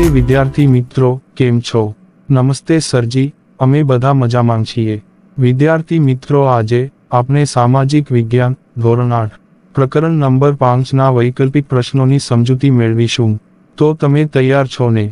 નમસ્તે વિદ્યાર્થી મિત્રો કેમ છો નમસ્તે સરજી અમે બધા મજામાં છીએ વિદ્યાર્થી મિત્રો આજે આપણે સામાજિક વિજ્ઞાન ધોરણ આઠ પ્રકરણ નંબર પાંચના વૈકલ્પિક પ્રશ્નોની સમજૂતી મેળવીશું તો તમે તૈયાર છો ને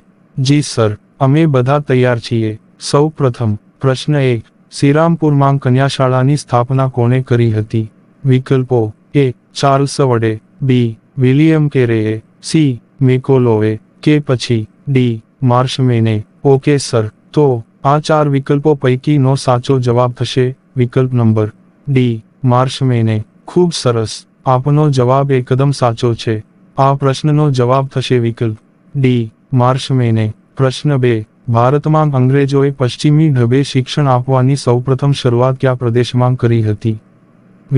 જી સર અમે બધા તૈયાર છીએ સૌ પ્રથમ પ્રશ્ન એક શ્રીરામપુરમાં કન્યાશાળાની સ્થાપના કોણે કરી હતી વિકલ્પો એ ચાર્લ્સ વડે બી વિલિયમ કેરેએ સી મેકોલોએ કે પછી ડી માર્શ મેને ઓકે સર તો આ ચાર વિકલ્પો પૈકીનો સાચો જવાબ થશે વિકલ્પ નંબર ડી માર્શ મેને ખૂબ સરસ આપનો જવાબ એકદમ સાચો છે આ પ્રશ્નનો જવાબ થશે વિકલ્પ ડી માર્શ મેને પ્રશ્ન બે ભારતમાં અંગ્રેજોએ પશ્ચિમી ઢબે શિક્ષણ આપવાની સૌપ્રથમ શરૂઆત કયા પ્રદેશમાં કરી હતી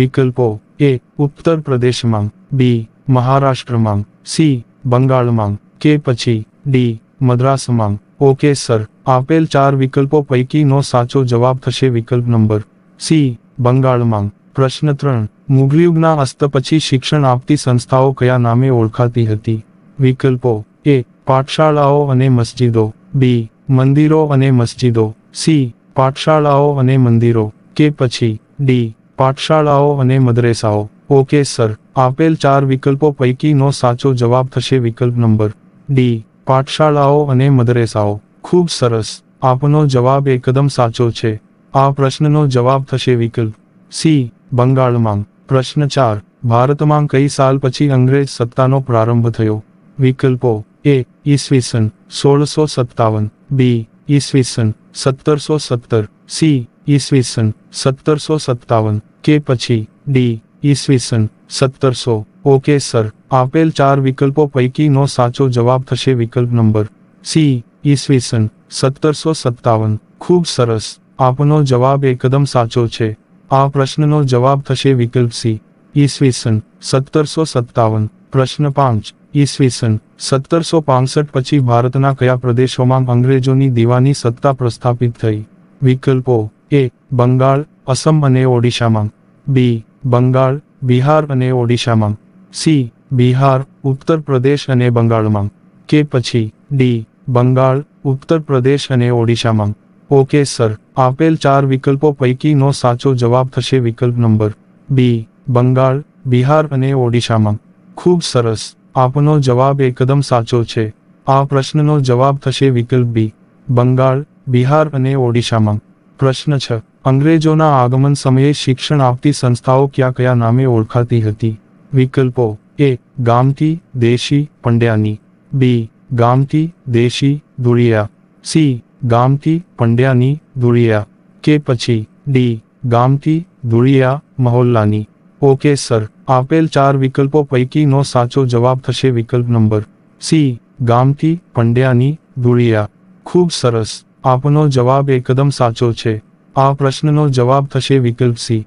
વિકલ્પો એ ઉત્તર પ્રદેશમાં બી મહારાષ્ટ્રમાં સી બંગાળમાં કે પછી ડી મદ્રાસમાં ઓકે સર આપેલ ચાર વિકલ્પો પૈકીનો સાચો જવાબ થશે વિકલ્પ નંબર સી બંગાળમાં પ્રશ્ન ત્રણ મુગલયુગના અસ્ત પછી શિક્ષણ આપતી સંસ્થાઓ કયા નામે ઓળખાતી હતી વિકલ્પો એ પાઠશાળાઓ અને મસ્જિદો બી મંદિરો અને મસ્જિદો સી પાઠશાળાઓ અને મંદિરો કે પછી ડી પાઠશાળાઓ અને મદ્રેસાઓ ઓકે સર આપેલ ચાર વિકલ્પો પૈકીનો સાચો જવાબ થશે વિકલ્પ નંબર ડી પાઠશાળાઓ અને મદરેસાઓ ખૂબ સરસ આપનો જવાબ એકદમ સાચો છે આ પ્રશ્નનો જવાબ થશે વિકલ્પ સી બંગાળમાં પ્રશ્ન ચાર ભારતમાં કઈ સાલ પછી અંગ્રેજ સત્તાનો પ્રારંભ થયો વિકલ્પો એ ઈસવીસન સોળસો સત્તાવન બી ઈસવીસન સત્તરસો સત્તર સી ઈસવીસન સત્તરસો સત્તાવન કે પછી ડી ઈસવીસન સત્તરસો ઓકે સર આપેલ ચાર વિકલ્પો પૈકીનો સાચો જવાબ થશે વિકલ્પ નંબર સી ઈસવીસન સત્તરસો સત્તાવન ખૂબ સરસ આપનો જવાબ એકદમ સાચો છે આ પ્રશ્નનો જવાબ થશે વિકલ્પ સી ઈસવીસન સત્તરસો સત્તાવન પ્રશ્ન પાંચ ઈસવીસન સત્તરસો પાંસઠ પછી ભારતના કયા પ્રદેશોમાં અંગ્રેજોની દીવાની સત્તા પ્રસ્થાપિત થઈ વિકલ્પો એ બંગાળ અસમ અને ઓડિશામાં બી બંગાળ બિહાર અને ઓડિશામાં સી બિહાર ઉત્તર પ્રદેશ અને બંગાળમાં કે પછી ડી બંગાળ ઉત્તર પ્રદેશ અને ઓડિશામાં ઓકે સર આપેલ ચાર વિકલ્પો પૈકીનો સાચો જવાબ થશે વિકલ્પ નંબર બી બંગાળ બિહાર અને ઓડિશામાં ખૂબ સરસ આપનો જવાબ એકદમ સાચો છે આ પ્રશ્નનો જવાબ થશે વિકલ્પ બી બંગાળ બિહાર અને ઓડિશામાં પ્રશ્ન છ અંગ્રેજોના આગમન સમયે શિક્ષણ આપતી સંસ્થાઓ કયા કયા નામે ઓળખાતી હતી વિકલ્પો એ ગામથી દેશી પંડ્યાની બી ગામથી દેશી ધુળિયા સી ગામથી પંડ્યાની ધુળિયા કે પછી ડી ગામથી ધુળિયા મહોલ્લાની ઓકે સર આપેલ ચાર વિકલ્પો પૈકીનો સાચો જવાબ થશે વિકલ્પ નંબર સી ગામથી પંડ્યાની ધુળિયા ખૂબ સરસ આપનો જવાબ એકદમ સાચો છે આ પ્રશ્નનો જવાબ થશે વિકલ્પ સી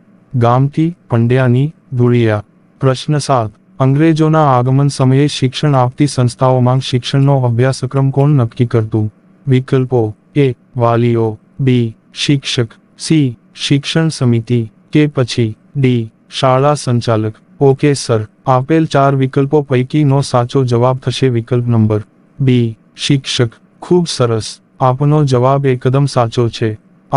ગામથી પંડ્યાની ધુળિયા પ્રશ્ન સાત અંગ્રેજોના આગમન સમયે શિક્ષણ આપતી સંસ્થાઓમાં શિક્ષણનો અભ્યાસક્રમ કોણ નક્કી કરતું વિકલ્પો એ વાલીઓ બી શિક્ષક સી શિક્ષણ સમિતિ કે પછી ડી શાળા સંચાલક ઓકે સર આપેલ ચાર વિકલ્પો પૈકીનો સાચો જવાબ થશે વિકલ્પ નંબર બી શિક્ષક ખૂબ સરસ આપનો જવાબ એકદમ સાચો છે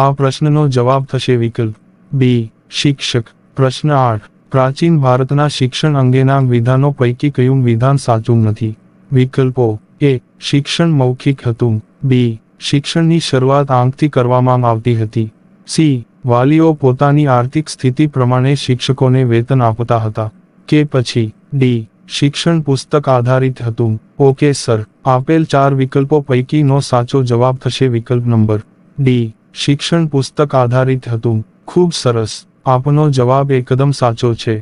આ પ્રશ્નનો જવાબ થશે વિકલ્પ બી શિક્ષક પ્રશ્ન આઠ પ્રાચીન ભારતના શિક્ષણ અંગેના વિધાનો પૈકી કયું વિધાન સાચું નથી વિકલ્પો એ શિક્ષણ મૌખિક હતું બી શિક્ષણની શરૂઆત આંખથી કરવામાં આવતી હતી સી વાલીઓ પોતાની આર્થિક સ્થિતિ પ્રમાણે શિક્ષકોને વેતન આપતા હતા કે પછી ડી શિક્ષણ પુસ્તક આધારિત હતું ઓકે સર આપેલ ચાર વિકલ્પો પૈકીનો સાચો જવાબ થશે વિકલ્પ નંબર ડી શિક્ષણ પુસ્તક આધારિત હતું ખૂબ સરસ આપનો જવાબ એકદમ સાચો છે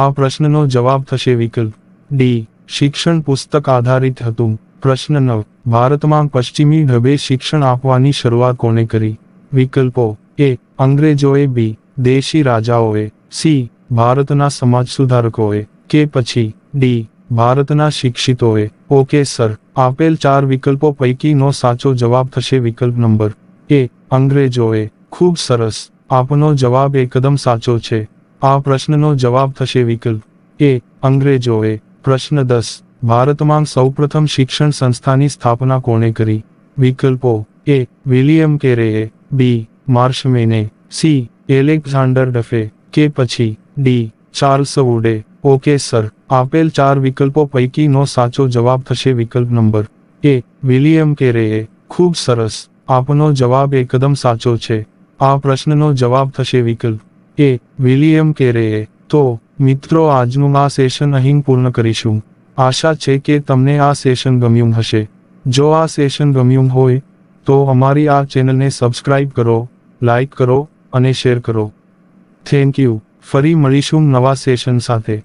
આ પ્રશ્નનો જવાબ થશે વિકલ્પ ડી શિક્ષણ પુસ્તક આધારિત હતું પ્રશ્ન નવ ભારતમાં પશ્ચિમી ઢબે શિક્ષણ આપવાની શરૂઆત કોને કરી વિકલ્પો એ અંગ્રેજોએ બી દેશી રાજાઓએ સી ભારતના સમાજ સુધારકોએ કે પછી ડી ભારતના શિક્ષિતોએ ઓકે સર આપેલ ચાર વિકલ્પો પૈકીનો સાચો જવાબ થશે વિકલ્પ નંબર એ અંગ્રેજોએ ખૂબ સરસ આપનો જવાબ એકદમ સાચો છે આ પ્રશ્નનો જવાબ થશે વિકલ્પ એ અંગ્રેજોએ પ્રશ્ન દસ ભારતમાં સૌપ્રથમ શિક્ષણ સંસ્થાની સ્થાપના કોણે કરી વિકલ્પો એ વિલિયમ કેરેએ બી માર્શમેને સી એલેક્ઝાન્ડર ડફે કે પછી ડી ચાર્લ્સ વુડે ઓકે સર આપેલ ચાર વિકલ્પો પૈકીનો સાચો જવાબ થશે વિકલ્પ નંબર એ વિલિયમ કેરેએ ખૂબ સરસ આપનો જવાબ એકદમ સાચો છે આ પ્રશ્નનો જવાબ થશે વિકલ્પ એ વિલિયમ કેરેએ તો મિત્રો આજનું આ સેશન અહીં પૂર્ણ કરીશું આશા છે કે તમને આ સેશન ગમ્યું હશે જો આ સેશન ગમ્યું હોય તો અમારી આ ચેનલને સબસ્ક્રાઇબ કરો લાઇક કરો અને શેર કરો થેન્ક યુ ફરી મળીશું નવા સેશન સાથે